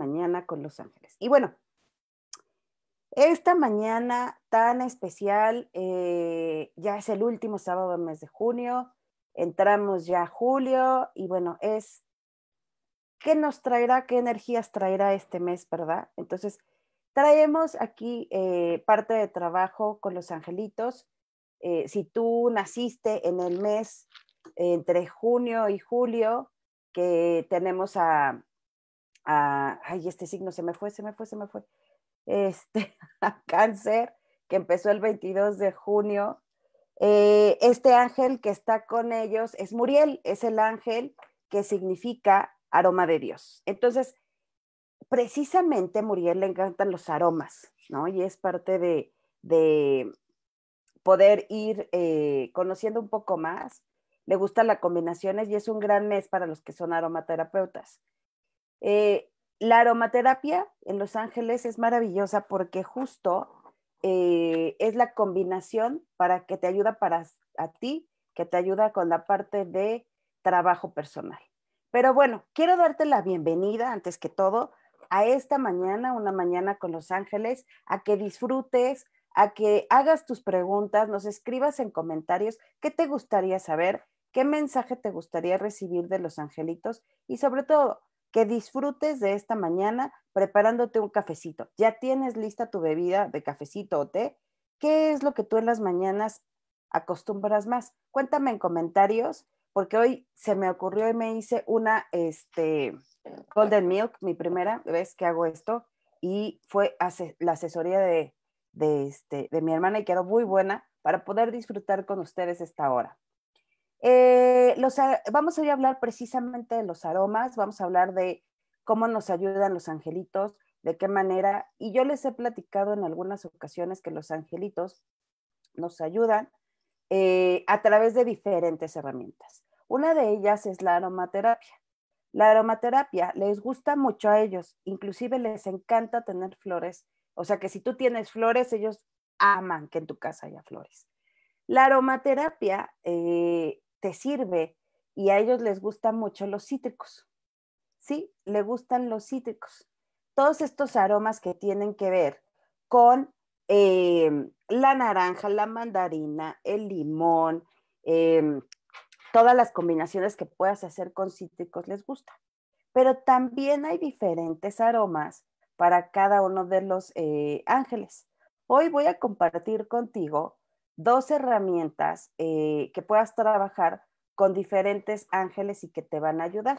mañana con Los Ángeles. Y bueno, esta mañana tan especial, eh, ya es el último sábado del mes de junio, entramos ya a julio y bueno, es qué nos traerá, qué energías traerá este mes, ¿verdad? Entonces, traemos aquí eh, parte de trabajo con los angelitos. Eh, si tú naciste en el mes entre junio y julio, que tenemos a ay, este signo se me fue, se me fue, se me fue, este, a cáncer, que empezó el 22 de junio. Eh, este ángel que está con ellos es Muriel, es el ángel que significa aroma de Dios. Entonces, precisamente Muriel le encantan los aromas, ¿no? Y es parte de, poder ir eh, conociendo un poco más. Le gustan las combinaciones y es un gran mes para los que son aromaterapeutas. Eh, la aromaterapia en Los Ángeles es maravillosa porque justo eh, es la combinación para que te ayuda para a ti, que te ayuda con la parte de trabajo personal. Pero bueno, quiero darte la bienvenida antes que todo a esta mañana, una mañana con Los Ángeles, a que disfrutes, a que hagas tus preguntas, nos escribas en comentarios qué te gustaría saber, qué mensaje te gustaría recibir de los angelitos y sobre todo que disfrutes de esta mañana preparándote un cafecito. Ya tienes lista tu bebida de cafecito o té. ¿Qué es lo que tú en las mañanas acostumbras más? Cuéntame en comentarios, porque hoy se me ocurrió y me hice una este, Golden Milk, mi primera vez que hago esto, y fue la asesoría de, de, este, de mi hermana y quedó muy buena para poder disfrutar con ustedes esta hora. Eh, vamos a hablar precisamente de los aromas, vamos a hablar de cómo nos ayudan los angelitos, de qué manera. Y yo les he platicado en algunas ocasiones que los angelitos nos ayudan eh, a través de diferentes herramientas. Una de ellas es la aromaterapia. La aromaterapia les gusta mucho a ellos, inclusive les encanta tener flores. O sea que si tú tienes flores, ellos aman que en tu casa haya flores. La aromaterapia eh, te sirve y a ellos les gustan mucho los cítricos. Sí, le gustan los cítricos. Todos estos aromas que tienen que ver con em, la naranja, la mandarina, el limón, em, todas las combinaciones que puedas hacer con cítricos les gusta. Pero también hay diferentes aromas para cada uno de los eh, ángeles. Hoy voy a compartir contigo dos herramientas eh, que puedas trabajar con diferentes ángeles y que te van a ayudar.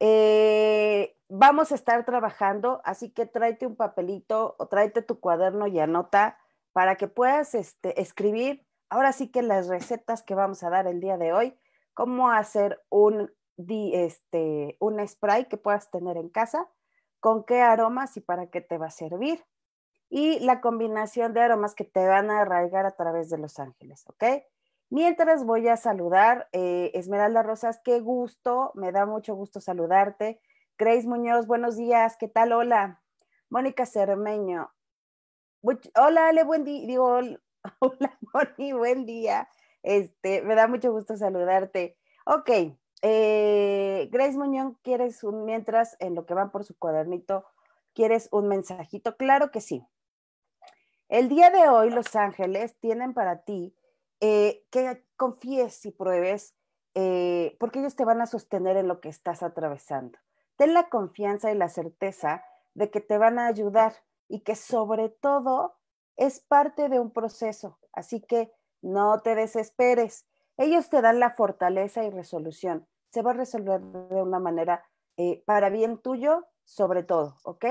Eh, vamos a estar trabajando, así que tráete un papelito o tráete tu cuaderno y anota para que puedas este, escribir ahora sí que las recetas que vamos a dar el día de hoy, cómo hacer un, este, un spray que puedas tener en casa, con qué aromas y para qué te va a servir y la combinación de aromas que te van a arraigar a través de Los Ángeles, ¿ok? Mientras voy a saludar, eh, Esmeralda Rosas, qué gusto, me da mucho gusto saludarte. Grace Muñoz, buenos días, ¿qué tal? Hola. Mónica Cermeño, hola Ale, buen día, digo, hola Moni, buen día. Este, me da mucho gusto saludarte. Ok, eh, Grace Muñoz, ¿quieres un, mientras en lo que van por su cuadernito, ¿quieres un mensajito? Claro que sí. El día de hoy los ángeles tienen para ti eh, que confíes y pruebes, eh, porque ellos te van a sostener en lo que estás atravesando. Ten la confianza y la certeza de que te van a ayudar y que sobre todo es parte de un proceso. Así que no te desesperes. Ellos te dan la fortaleza y resolución. Se va a resolver de una manera eh, para bien tuyo, sobre todo, ¿ok?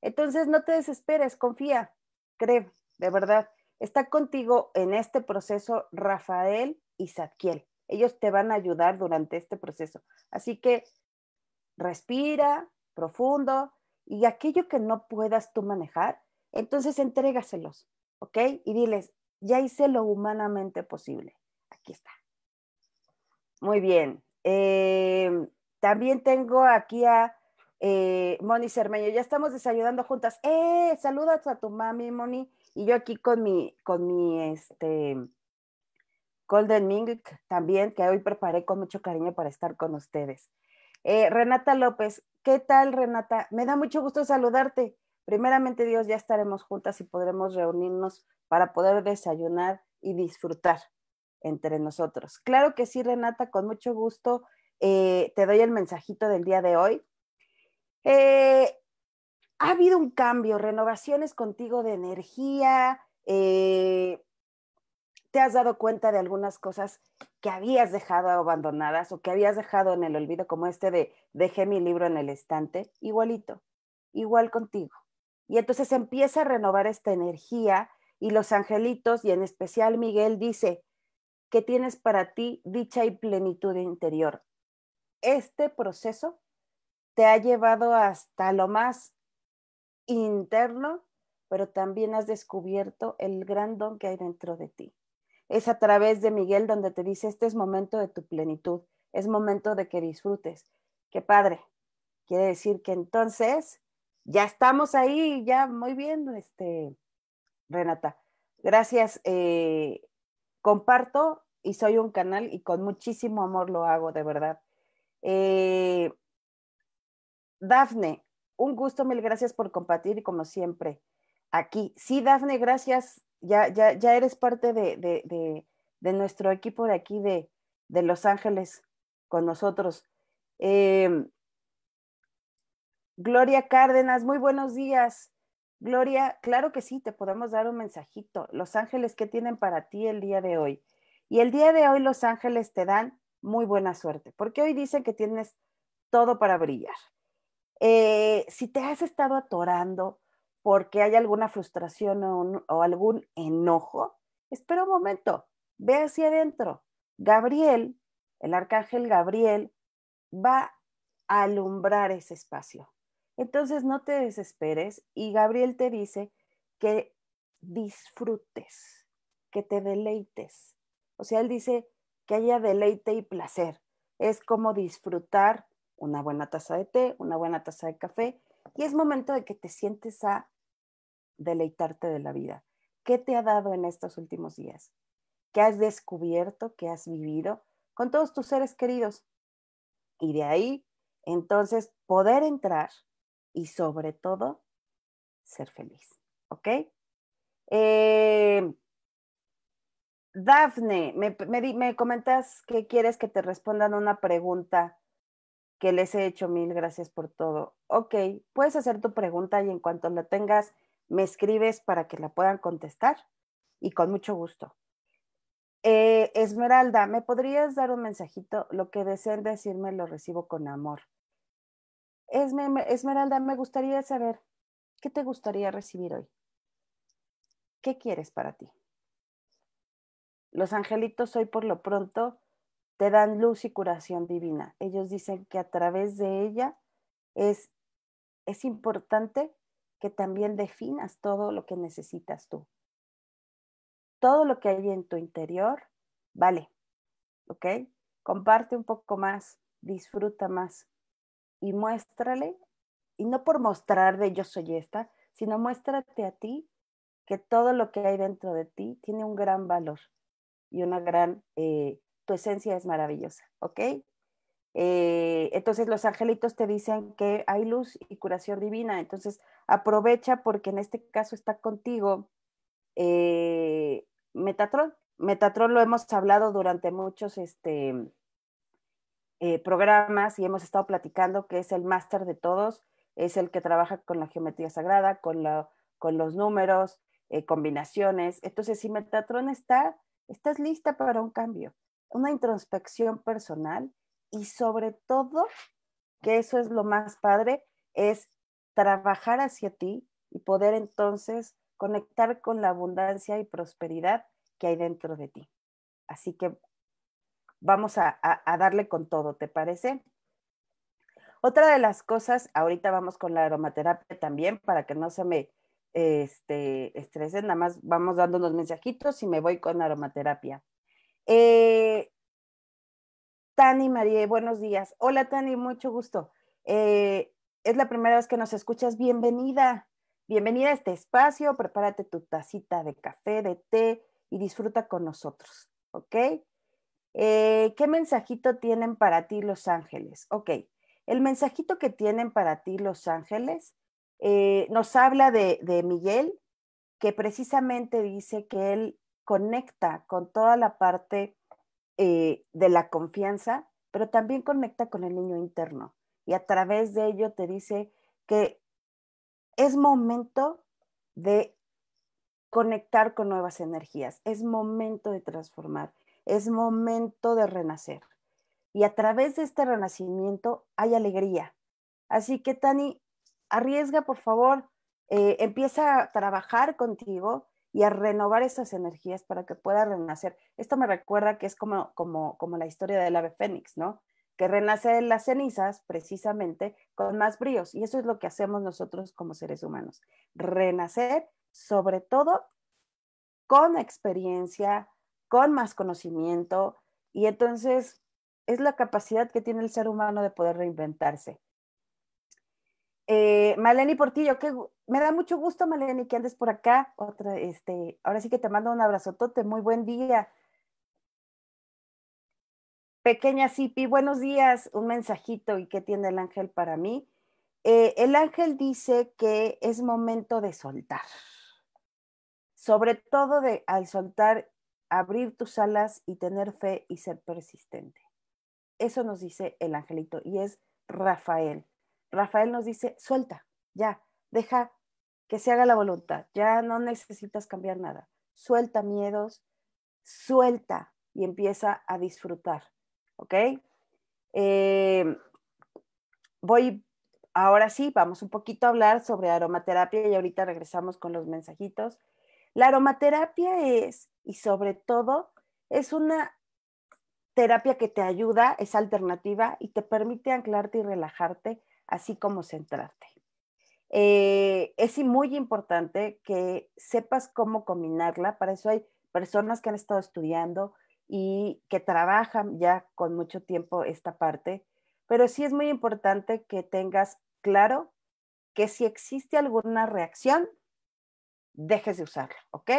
Entonces no te desesperes, confía, cree de verdad. Está contigo en este proceso Rafael y Zadkiel. Ellos te van a ayudar durante este proceso. Así que respira profundo y aquello que no puedas tú manejar, entonces entrégaselos, ¿ok? Y diles, ya hice lo humanamente posible. Aquí está. Muy bien. Em, también tengo aquí a eh, Moni Cermeño. Ya estamos desayunando juntas. ¡Eh! saludos a tu mami, Moni. Y yo aquí con mi, con mi este, Golden Milk también, que hoy preparé con mucho cariño para estar con ustedes. Eh, Renata López, ¿qué tal Renata? Me da mucho gusto saludarte. Primeramente Dios, ya estaremos juntas y podremos reunirnos para poder desayunar y disfrutar entre nosotros. Claro que sí, Renata, con mucho gusto eh, te doy el mensajito del día de hoy. Eh, ha habido un cambio, renovaciones contigo de energía, eh, te has dado cuenta de algunas cosas que habías dejado abandonadas o que habías dejado en el olvido, como este de dejé mi libro en el estante, igualito, igual contigo. Y entonces empieza a renovar esta energía y los angelitos, y en especial Miguel, dice que tienes para ti dicha y plenitud interior. Este proceso te ha llevado hasta lo más interno, pero también has descubierto el gran don que hay dentro de ti. Es a través de Miguel donde te dice, este es momento de tu plenitud, es momento de que disfrutes. Qué padre. Quiere decir que entonces ya estamos ahí, ya muy bien, este, Renata. Gracias. Eh, comparto y soy un canal y con muchísimo amor lo hago, de verdad. Eh, Dafne, un gusto, mil gracias por compartir y como siempre, aquí. Sí, Dafne, gracias. Ya, ya, ya eres parte de, de, nuestro equipo de aquí de, Los Ángeles con nosotros. Em, Gloria Cárdenas, muy buenos días. Gloria, claro que sí, te podemos dar un mensajito. Los ángeles, ¿qué tienen para ti el día de hoy? Y el día de hoy los ángeles te dan muy buena suerte, porque hoy dicen que tienes todo para brillar. Eh, si te has estado atorando porque hay alguna frustración o, o algún enojo, espera un momento, ve hacia adentro. Gabriel, el arcángel Gabriel, va a alumbrar ese espacio. Entonces no te desesperes y Gabriel te dice que disfrutes, que te deleites. O sea, él dice que haya deleite y placer. Es como disfrutar una buena taza de té, una buena taza de café, y es momento de que te sientes a deleitarte de la vida. ¿Qué te ha dado en estos últimos días? ¿Qué has descubierto? ¿Qué has vivido con todos tus seres queridos? Y de ahí, entonces, poder entrar y sobre todo, ser feliz. ¿Ok? Em, Dafne, me, me comentas que quieres que te respondan una pregunta que les he hecho mil gracias por todo. Ok, puedes hacer tu pregunta y en cuanto la tengas, me escribes para que la puedan contestar y con mucho gusto. Eh, Esmeralda, ¿me podrías dar un mensajito? Lo que deseen decirme lo recibo con amor. Esmeralda, me gustaría saber, ¿qué te gustaría recibir hoy? ¿Qué quieres para ti? Los angelitos hoy por lo pronto te dan luz y curación divina. Ellos dicen que a través de ella es, es importante que también definas todo lo que necesitas tú. Todo lo que hay en tu interior, vale, ¿ok? Comparte un poco más, disfruta más y muéstrale, y no por mostrar de yo soy esta, sino muéstrate a ti que todo lo que hay dentro de ti tiene un gran valor y una gran eh, esencia es maravillosa, ¿ok? Eh, entonces los angelitos te dicen que hay luz y curación divina, entonces aprovecha porque en este caso está contigo eh, Metatron, Metatron lo hemos hablado durante muchos este, eh, programas y hemos estado platicando que es el máster de todos, es el que trabaja con la geometría sagrada, con, la, con los números, combinaciones. Entonces, si Metatron está, estás lista para un cambio una introspección personal y sobre todo, que eso es lo más padre, es trabajar hacia ti y poder entonces conectar con la abundancia y prosperidad que hay dentro de ti. Así que vamos a, darle con todo, ¿te parece? Otra de las cosas, ahorita vamos con la aromaterapia también para que no se me este, estresen, nada más vamos dando unos mensajitos y me voy con aromaterapia. Eh, Tani María, buenos días. Hola Tani, mucho gusto. Eh, es la primera vez que nos escuchas. Bienvenida, bienvenida a este espacio. Prepárate tu tacita de café, de té y disfruta con nosotros, ¿ok? Eh, ¿Qué mensajito tienen para ti los ángeles? Ok, el mensajito que tienen para ti los ángeles nos habla de Miguel, que precisamente dice que él conecta con toda la parte eh, de la confianza, pero también conecta con el niño interno. Y a través de ello te dice que es momento de conectar con nuevas energías, es momento de transformar, es momento de renacer. Y a través de este renacimiento hay alegría. Así que, Tani, arriesga, por favor, eh, empieza a trabajar contigo, y a renovar esas energías para que pueda renacer. Esto me recuerda que es como, como, como la historia del ave fénix, ¿no? Que renace de las cenizas precisamente con más bríos. Y eso es lo que hacemos nosotros como seres humanos. Renacer sobre todo con experiencia, con más conocimiento. Y entonces es la capacidad que tiene el ser humano de poder reinventarse. Eh, Maleni Portillo, me da mucho gusto, Maleni, que andes por acá. Otra, este, ahora sí que te mando un abrazotote, muy buen día. Pequeña Sipi, buenos días, un mensajito y qué tiene el ángel para mí. Eh, el ángel dice que es momento de soltar, sobre todo de al soltar, abrir tus alas y tener fe y ser persistente. Eso nos dice el angelito y es Rafael. Rafael nos dice, suelta, ya, deja que se haga la voluntad, ya no necesitas cambiar nada, suelta miedos, suelta y empieza a disfrutar, ¿ok? Eh, voy, ahora sí, vamos un poquito a hablar sobre aromaterapia y ahorita regresamos con los mensajitos. La aromaterapia es, y sobre todo, es una terapia que te ayuda, es alternativa y te permite anclarte y relajarte así como centrarte. Eh, es muy importante que sepas cómo combinarla, para eso hay personas que han estado estudiando y que trabajan ya con mucho tiempo esta parte, pero sí es muy importante que tengas claro que si existe alguna reacción, dejes de usarla, ¿ok?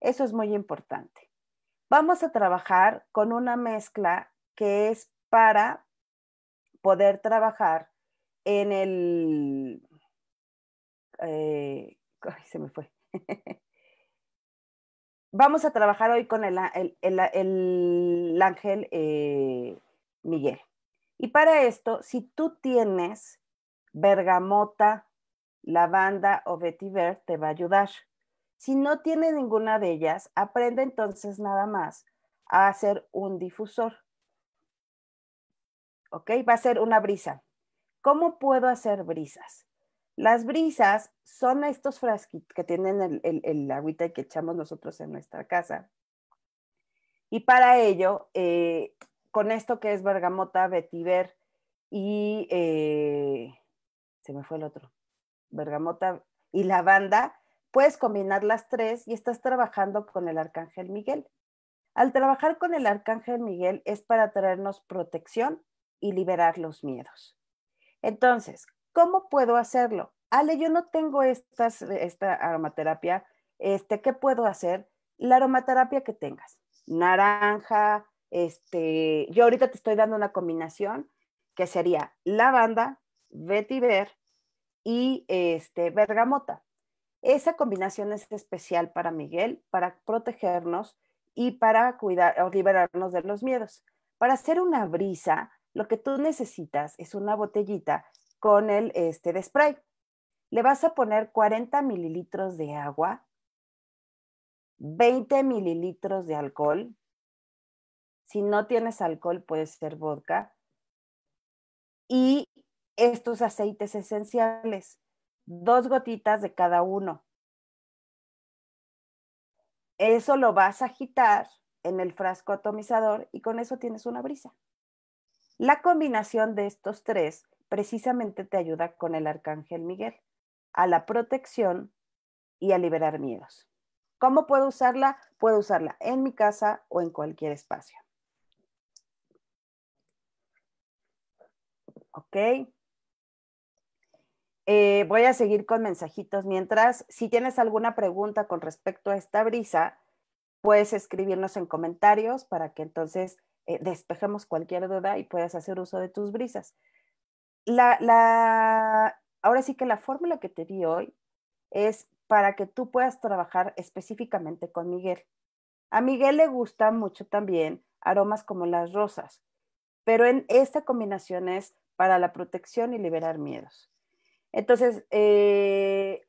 Eso es muy importante. Vamos a trabajar con una mezcla que es para poder trabajar en el... Eh, se me fue. Vamos a trabajar hoy con el, el, el, ángel eh, Miguel. Y para esto, si tú tienes bergamota, lavanda o vetiver, te va a ayudar. Si no tienes ninguna de ellas, aprende entonces nada más a hacer un difusor. ¿Ok? Va a ser una brisa. ¿Cómo puedo hacer brisas? Las brisas son estos frasquitos que tienen el, el, y que echamos nosotros en nuestra casa. Y para ello, eh, con esto que es bergamota, vetiver y eh, se me fue el otro, bergamota y lavanda, puedes combinar las tres y estás trabajando con el arcángel Miguel. Al trabajar con el arcángel Miguel es para traernos protección y liberar los miedos. Entonces, ¿cómo puedo hacerlo? Ale, yo no tengo esta aromaterapia, este, ¿qué puedo hacer? La aromaterapia que tengas, naranja, este, yo ahorita te estoy dando una combinación que sería lavanda, vetiver y este, bergamota. Esa combinación es especial para Miguel, para protegernos y para cuidar o liberarnos de los miedos. Para hacer una brisa, lo que tú necesitas es una botellita con el este, spray. Le vas a poner 40 mililitros de agua, 20 mililitros de alcohol. Si no tienes alcohol, puede ser vodka. Y estos aceites esenciales, dos gotitas de cada uno. Eso lo vas a agitar en el frasco atomizador y con eso tienes una brisa. La combinación de estos tres precisamente te ayuda con el arcángel Miguel, a la protección y a liberar miedos. ¿Cómo puedo usarla? Puedo usarla en mi casa o en cualquier espacio. Ok. Eh, voy a seguir con mensajitos. Mientras, si tienes alguna pregunta con respecto a esta brisa, puedes escribirnos en comentarios para que entonces eh, despejamos despejemos cualquier duda y puedas hacer uso de tus brisas. La, la, ahora sí que la fórmula que te di hoy es para que tú puedas trabajar específicamente con Miguel. A Miguel le gustan mucho también aromas como las rosas, pero en esta combinación es para la protección y liberar miedos. Entonces, eh,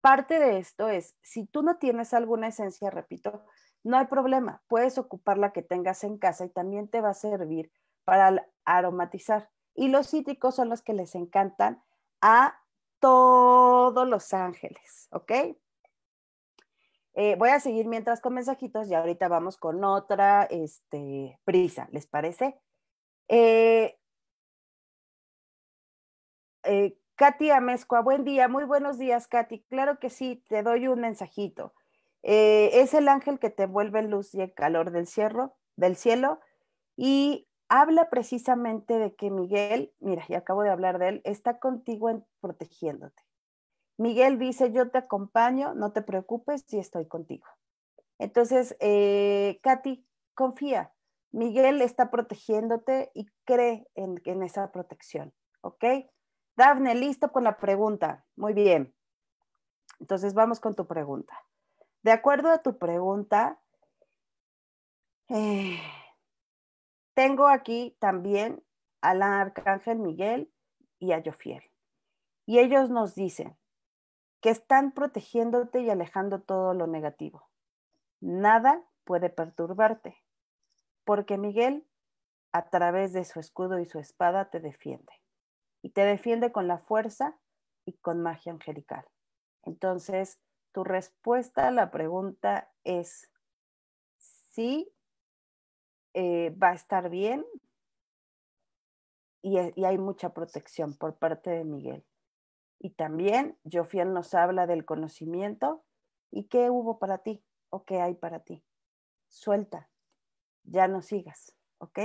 parte de esto es, si tú no tienes alguna esencia, repito, no hay problema, puedes ocupar la que tengas en casa y también te va a servir para aromatizar. Y los cítricos son los que les encantan a todos los ángeles, ¿ok? Eh, voy a seguir mientras con mensajitos y ahorita vamos con otra este, prisa, ¿les parece? Eh, eh, Katy Amezcua, buen día, muy buenos días, Katy. Claro que sí, te doy un mensajito. Eh, es el ángel que te vuelve luz y el calor del, del cielo y habla precisamente de que Miguel, mira, ya acabo de hablar de él, está contigo protegiéndote. Miguel dice, yo te acompaño, no te preocupes, y estoy contigo. Entonces, eh, Katy, confía, Miguel está protegiéndote y cree en, en esa protección, ¿ok? Dafne, listo con la pregunta. Muy bien. Entonces, vamos con tu pregunta de acuerdo a tu pregunta, eh, tengo aquí también al arcángel Miguel y a Jofiel. Y ellos nos dicen que están protegiéndote y alejando todo lo negativo. Nada puede perturbarte, porque Miguel, a través de su escudo y su espada, te defiende. Y te defiende con la fuerza y con magia angelical. Entonces, tu respuesta a la pregunta es sí, eh, va a estar bien e, y, hay mucha protección por parte de Miguel. Y también Jofiel nos habla del conocimiento y qué hubo para ti o qué hay para ti. Suelta, ya no sigas, ¿ok?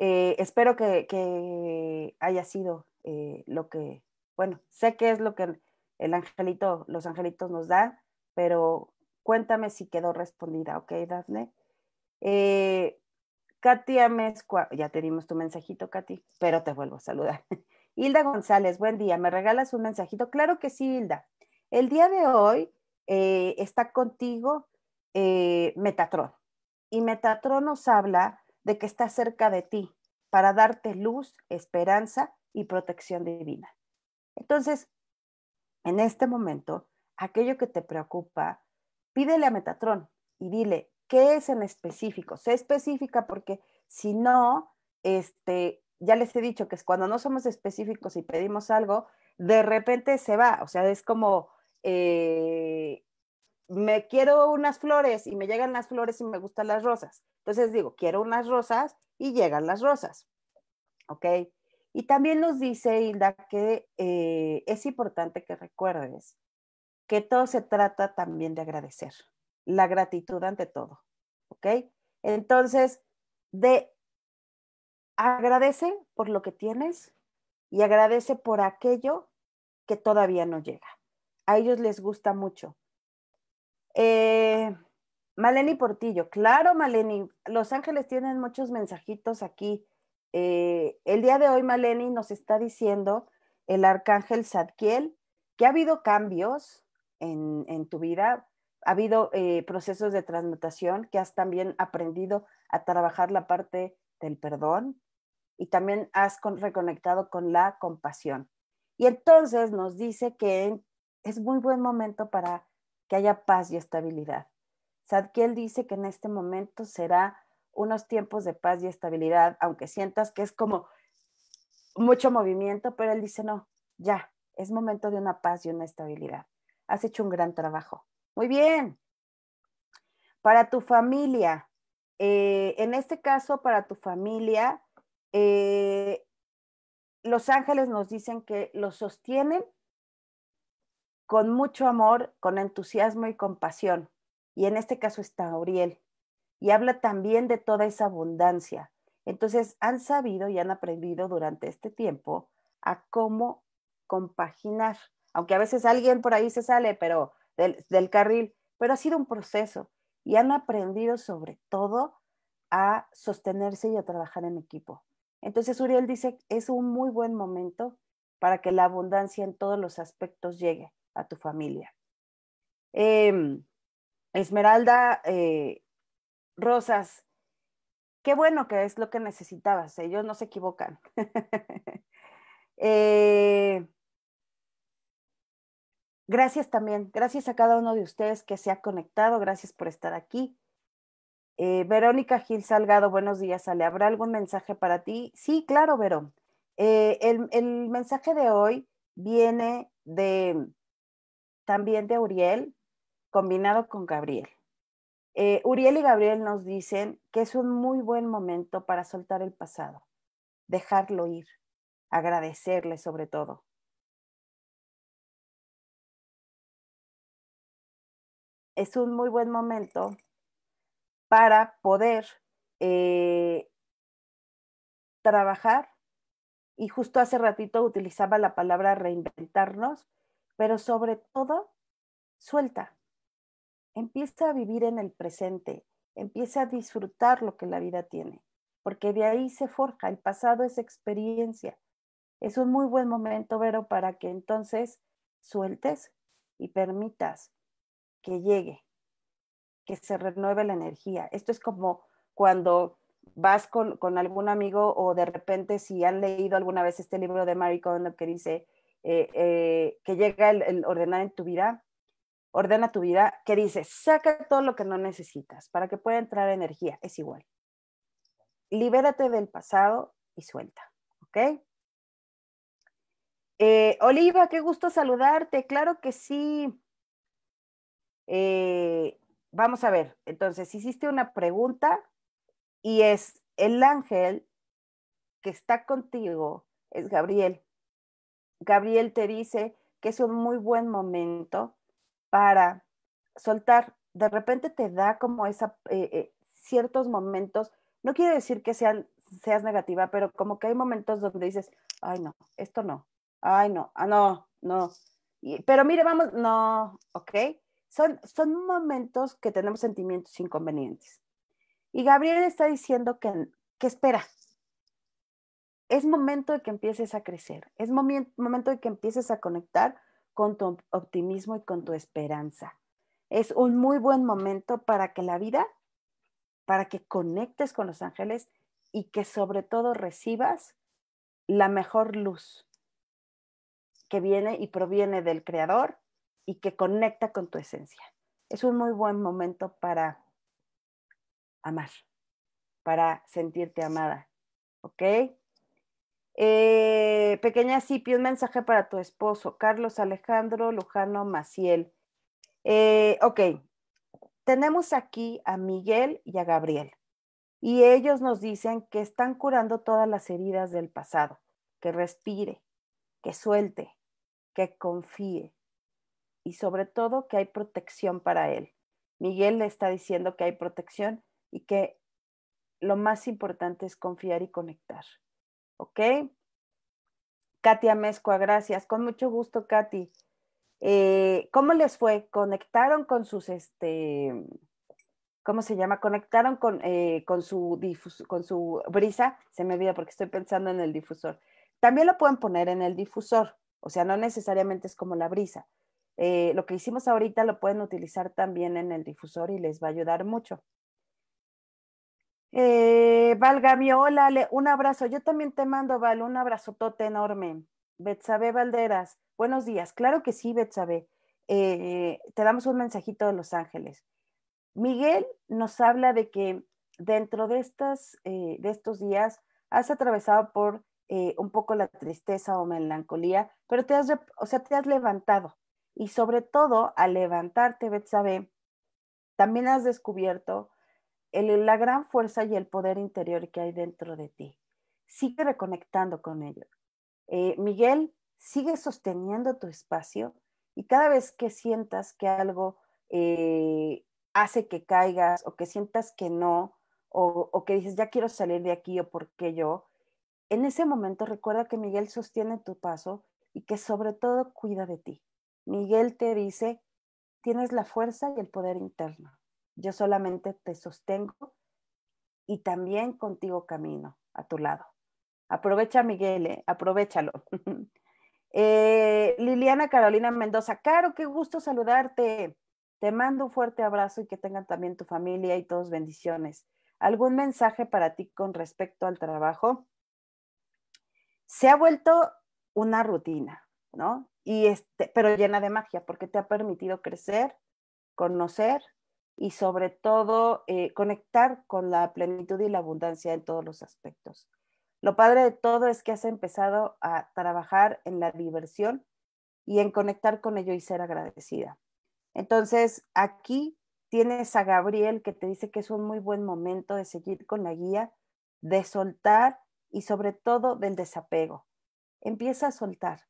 Eh, espero que, haya sido eh, lo que, bueno, sé que es lo que el angelito, los angelitos nos dan, pero cuéntame si quedó respondida, ¿ok, Dafne? Eh, Katia Mezcua, ya te dimos tu mensajito, Katy, pero te vuelvo a saludar. Hilda González, buen día, ¿me regalas un mensajito? Claro que sí, Hilda. El día de hoy eh, está contigo eh, Metatron. y Metatron nos habla de que está cerca de ti para darte luz, esperanza y protección divina. Entonces, en este momento, aquello que te preocupa, pídele a Metatrón y dile, ¿qué es en específico? Sé específica porque si no, este, ya les he dicho que es cuando no somos específicos y pedimos algo, de repente se va, o sea, es como, eh, me quiero unas flores y me llegan las flores y me gustan las rosas. Entonces digo, quiero unas rosas y llegan las rosas. ¿Ok? Y también nos dice Hilda que eh, es importante que recuerdes que todo se trata también de agradecer, la gratitud ante todo, ¿ok? Entonces, de agradece por lo que tienes y agradece por aquello que todavía no llega. A ellos les gusta mucho. Eh, Maleni Portillo, claro, Maleni, Los Ángeles tienen muchos mensajitos aquí. Eh, el día de hoy, Maleni nos está diciendo el arcángel Sadkiel que ha habido cambios en, tu vida, ha habido eh, procesos de transmutación, que has también aprendido a trabajar la parte del perdón y también has reconectado con la compasión. Y entonces nos dice que es muy buen momento para que haya paz y estabilidad. Sadkiel dice que en este momento será unos tiempos de paz y estabilidad, aunque sientas que es como mucho movimiento, pero él dice, no, ya, es momento de una paz y una estabilidad. Has hecho un gran trabajo. Muy bien. Para tu familia, eh, en este caso, para tu familia, eh, los ángeles nos dicen que los sostienen con mucho amor, con entusiasmo y compasión. Y en este caso está Uriel y habla también de toda esa abundancia. Entonces han sabido y han aprendido durante este tiempo a cómo compaginar, aunque a veces alguien por ahí se sale pero del, carril, pero ha sido un proceso y han aprendido sobre todo a sostenerse y a trabajar en equipo. Entonces Uriel dice, es un muy buen momento para que la abundancia en todos los aspectos llegue a tu familia. Em, Esmeralda eh, Rosas, qué bueno que es lo que necesitabas, ellos no se equivocan. Eh, gracias también, gracias a cada uno de ustedes que se ha conectado, gracias por estar aquí. Eh, Verónica Gil Salgado, buenos días, Ale. ¿Habrá algún mensaje para ti? Sí, claro, Verón. Eh, el, el, mensaje de hoy viene de también de Uriel, combinado con Gabriel. Eh, Uriel y Gabriel nos dicen que es un muy buen momento para soltar el pasado, dejarlo ir, agradecerle sobre todo. Es un muy buen momento para poder eh, trabajar y justo hace ratito utilizaba la palabra reinventarnos, pero sobre todo suelta, Empieza a vivir en el presente, empieza a disfrutar lo que la vida tiene, porque de ahí se forja, el pasado es experiencia. Es un muy buen momento, Vero, para que entonces sueltes y permitas que llegue, que se renueve la energía. Esto es como cuando vas con, algún amigo o de repente si han leído alguna vez este libro de Marie Kondo que dice eh, eh, que llega el, el ordenar en tu vida, ordena tu vida, que dice, saca todo lo que no necesitas para que pueda entrar energía, es igual. Libérate del pasado y suelta, ¿ok? Eh, Oliva, qué gusto saludarte, claro que sí. Eh, vamos a ver, entonces, hiciste una pregunta y es el ángel que está contigo, es Gabriel. Gabriel te dice que es un muy buen momento para soltar. De repente te da como esa, eh, eh, ciertos momentos, no quiero decir que sean, seas negativa, pero como que hay momentos donde dices, ay no, esto no, ay no, ah no, no. pero mire, vamos, no, ok. Son, son momentos que tenemos sentimientos inconvenientes. Y Gabriel está diciendo que, que espera, es momento de que empieces a crecer, es momento de que empieces a conectar con tu optimismo y con tu esperanza. Es un muy buen momento para que la vida, para que conectes con los ángeles y que sobre todo recibas la mejor luz que viene y proviene del Creador y que conecta con tu esencia. Es un muy buen momento para amar, para sentirte amada. ¿Ok? Eh, pequeña Cipi, un mensaje para tu esposo, Carlos Alejandro Lujano Maciel. Eh, ok, tenemos aquí a Miguel y a Gabriel, y ellos nos dicen que están curando todas las heridas del pasado, que respire, que suelte, que confíe, y sobre todo que hay protección para él. Miguel le está diciendo que hay protección y que lo más importante es confiar y conectar. ¿ok? Katia Mezcua, gracias. Con mucho gusto, Katy. Eh, ¿Cómo les fue? ¿Conectaron con sus, este, ¿cómo se llama? ¿Conectaron con, eh, con, su, con su brisa? Se me olvida porque estoy pensando en el difusor. También lo pueden poner en el difusor, o sea, no necesariamente es como la brisa. Eh, lo que hicimos ahorita lo pueden utilizar también en el difusor y les va a ayudar mucho. Eh, Valgami, hola, un abrazo. Yo también te mando, Val, un abrazotote enorme. Betsabe Valderas, buenos días. Claro que sí, Betsabe. Eh, te damos un mensajito de Los Ángeles. Miguel nos habla de que dentro de, estas, eh, de estos días has atravesado por eh, un poco la tristeza o melancolía, pero te has, o sea, te has levantado. Y sobre todo, al levantarte, Betsabe, también has descubierto la gran fuerza y el poder interior que hay dentro de ti. Sigue reconectando con ello. Eh, Miguel, sigue sosteniendo tu espacio y cada vez que sientas que algo eh, hace que caigas o que sientas que no o, o que dices ya quiero salir de aquí o por qué yo, en ese momento recuerda que Miguel sostiene tu paso y que sobre todo cuida de ti. Miguel te dice, tienes la fuerza y el poder interno. Yo solamente te sostengo y también contigo camino a tu lado. Aprovecha, Miguel, eh, aprovechalo. Eh, Liliana Carolina Mendoza, Caro, qué gusto saludarte. Te mando un fuerte abrazo y que tengan también tu familia y todos bendiciones. ¿Algún mensaje para ti con respecto al trabajo? Se ha vuelto una rutina, ¿no? Y este, pero llena de magia, porque te ha permitido crecer, conocer y sobre todo eh, conectar con la plenitud y la abundancia en todos los aspectos. Lo padre de todo es que has empezado a trabajar en la diversión y en conectar con ello y ser agradecida. Entonces, aquí tienes a Gabriel que te dice que es un muy buen momento de seguir con la guía, de soltar y sobre todo del desapego. Empieza a soltar.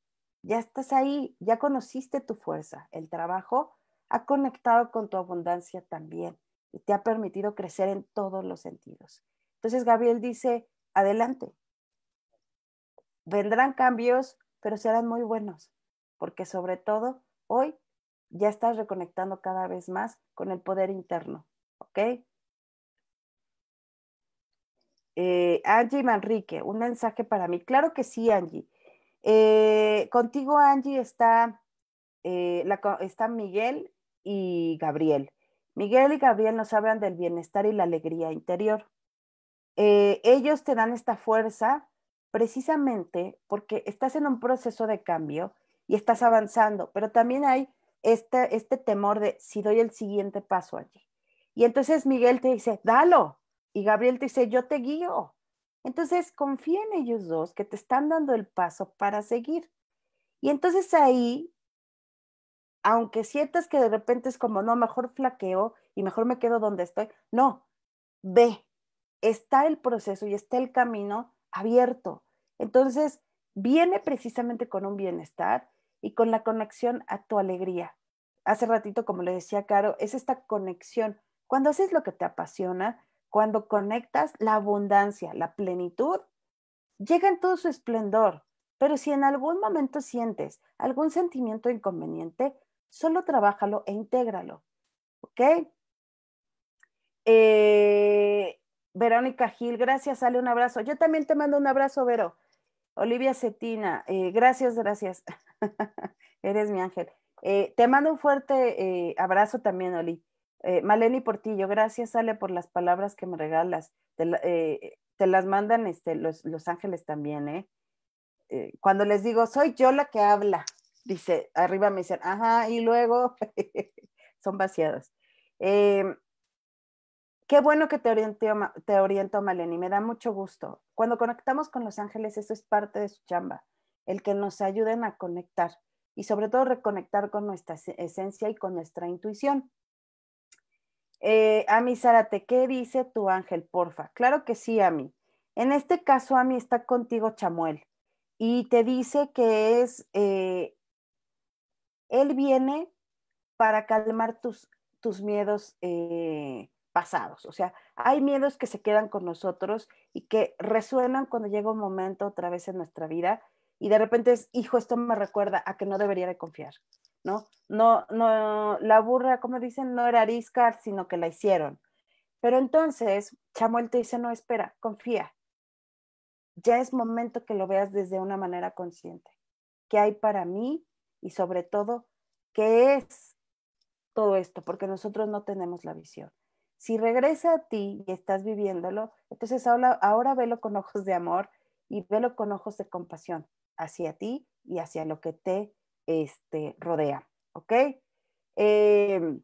Ya estás ahí, ya conociste tu fuerza, el trabajo ha conectado con tu abundancia también y te ha permitido crecer en todos los sentidos. Entonces Gabriel dice, adelante. Vendrán cambios, pero serán muy buenos, porque sobre todo hoy ya estás reconectando cada vez más con el poder interno, ¿ok? Eh, Angie Manrique, un mensaje para mí. Claro que sí, Angie. Eh, contigo, Angie, está, eh, está Miguel y Gabriel. Miguel y Gabriel nos hablan del bienestar y la alegría interior. Eh, ellos te dan esta fuerza precisamente porque estás en un proceso de cambio y estás avanzando, pero también hay este, este temor de si doy el siguiente paso allí. Y entonces Miguel te dice, dalo. Y Gabriel te dice, yo te guío. Entonces confía en ellos dos que te están dando el paso para seguir. Y entonces ahí aunque sientas que de repente es como, no, mejor flaqueo y mejor me quedo donde estoy, no, ve, está el proceso y está el camino abierto. Entonces, viene precisamente con un bienestar y con la conexión a tu alegría. Hace ratito, como le decía Caro, es esta conexión. Cuando haces lo que te apasiona, cuando conectas la abundancia, la plenitud, llega en todo su esplendor. Pero si en algún momento sientes algún sentimiento inconveniente, Solo trabájalo e intégralo. ¿Ok? Eh, Verónica Gil, gracias, sale un abrazo. Yo también te mando un abrazo, Vero. Olivia Cetina, eh, gracias, gracias. Eres mi ángel. Eh, te mando un fuerte abrazo también, Oli. Maleni Portillo, gracias, Ale, por las palabras que me regalas. Te, las mandan este, los, los, ángeles también, ¿eh? Cuando les digo, soy yo la que habla dice, arriba me dicen, ajá, y luego son vaciadas. Em, qué bueno que te oriento, te oriento, Maleni, me da mucho gusto. Cuando conectamos con los ángeles, eso es parte de su chamba, el que nos ayuden a conectar y sobre todo reconectar con nuestra esencia y con nuestra intuición. Eh, Ami Zárate, ¿qué dice tu ángel, porfa? Claro que sí, Ami. En este caso, Ami está contigo, Chamuel, y te dice que es eh, él viene para calmar tus, tus miedos eh, pasados. O sea, hay miedos que se quedan con nosotros y que resuenan cuando llega un momento otra vez en nuestra vida y de repente es, hijo, esto me recuerda a que no debería de confiar, ¿no? No, no, la burra, como dicen, no era arisca, sino que la hicieron. Pero entonces, Chamuel te dice, no, espera, confía. Ya es momento que lo veas desde una manera consciente. ¿Qué hay para mí? y sobre todo, ¿qué es todo esto? Porque nosotros no tenemos la visión. Si regresa a ti y estás viviéndolo, entonces ahora, ahora velo con ojos de amor y velo con ojos de compasión hacia ti y hacia lo que te este, rodea. ¿Ok? Em,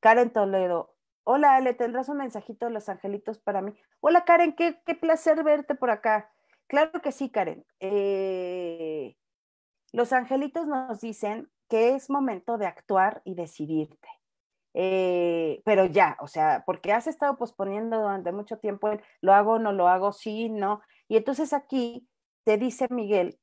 Karen Toledo, hola le tendrás un mensajito de los angelitos para mí. Hola Karen, qué, qué placer verte por acá. Claro que sí, Karen. Eh, los angelitos nos dicen que es momento de actuar y decidirte. Eh, pero ya, o sea, porque has estado posponiendo durante mucho tiempo lo hago, no lo hago, sí, no. Y entonces aquí te dice Miguel,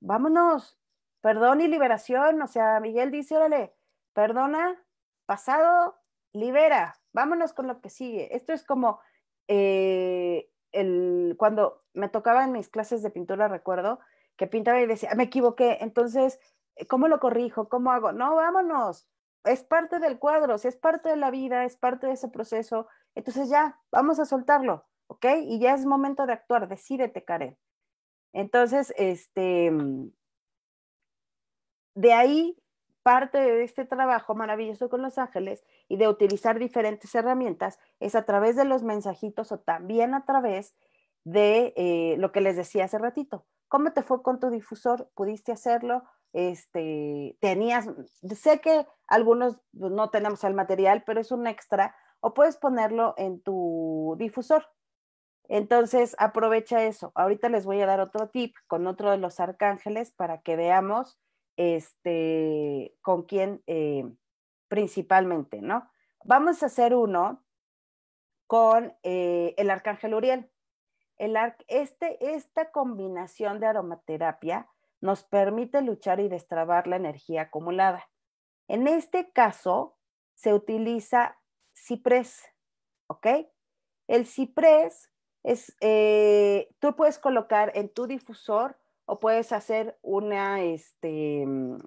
vámonos, perdón y liberación. O sea, Miguel dice, órale, perdona, pasado, libera, vámonos con lo que sigue. Esto es como eh, el, cuando me tocaba en mis clases de pintura, recuerdo, que pintaba y decía, ah, me equivoqué, entonces, eh, ¿cómo lo corrijo? ¿Cómo hago? No, vámonos, es parte del cuadro, si es parte de la vida, es parte de ese proceso, entonces ya, vamos a soltarlo, ¿ok? Y ya es momento de actuar, decídete, Karen. Entonces, este, mm, de ahí parte de este trabajo maravilloso con los ángeles y de utilizar diferentes herramientas es a través de los mensajitos o también a través de eh, lo que les decía hace ratito, ¿Cómo te fue con tu difusor? ¿Pudiste hacerlo? Este, tenías, sé que algunos pues, no tenemos el material, pero es un extra, o puedes ponerlo en tu difusor. Entonces, aprovecha eso. Ahorita les voy a dar otro tip con otro de los arcángeles para que veamos este, con quién eh, principalmente, ¿no? Vamos a hacer uno con eh, el arcángel Uriel. ARC, este, esta combinación de aromaterapia nos permite luchar y destrabar la energía acumulada. En este caso, se utiliza ciprés, ¿ok? El ciprés es, eh, tú puedes colocar en tu difusor o puedes hacer una, este, mm,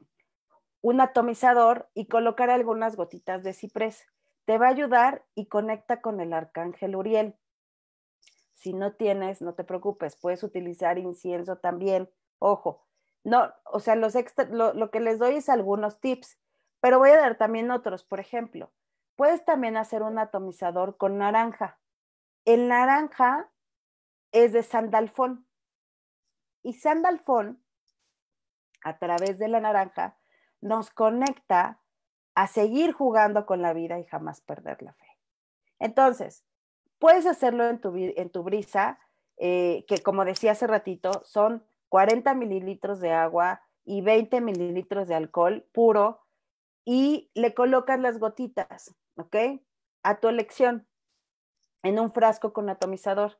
un atomizador y colocar algunas gotitas de ciprés. Te va a ayudar y conecta con el arcángel Uriel. Si no tienes, no te preocupes, puedes utilizar incienso también. Ojo, no, o sea, los lo, lo que les doy es algunos tips, pero voy a dar también otros. Por ejemplo, puedes también hacer un atomizador con naranja. El naranja es de sandalfón. Y sandalfón, a través de la naranja, nos conecta a seguir jugando con la vida y jamás perder la fe. Entonces, Puedes hacerlo en tu, en tu brisa, eh, que como decía hace ratito, son 40 mililitros de agua y 20 mililitros de alcohol puro y le colocas las gotitas, ¿ok? A tu elección, en un frasco con atomizador.